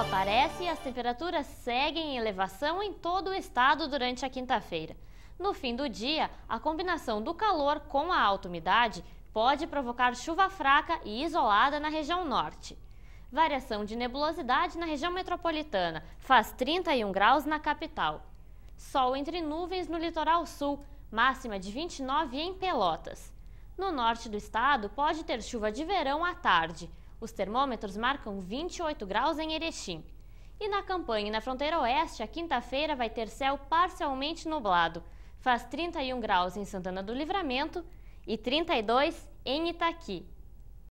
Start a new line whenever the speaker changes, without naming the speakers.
aparece e as temperaturas seguem em elevação em todo o estado durante a quinta-feira. No fim do dia, a combinação do calor com a alta umidade pode provocar chuva fraca e isolada na região norte. Variação de nebulosidade na região metropolitana, faz 31 graus na capital. Sol entre nuvens no litoral sul, máxima de 29 em Pelotas. No norte do estado, pode ter chuva de verão à tarde. Os termômetros marcam 28 graus em Erechim. E na campanha e na fronteira oeste, a quinta-feira vai ter céu parcialmente nublado. Faz 31 graus em Santana do Livramento e 32 em Itaqui.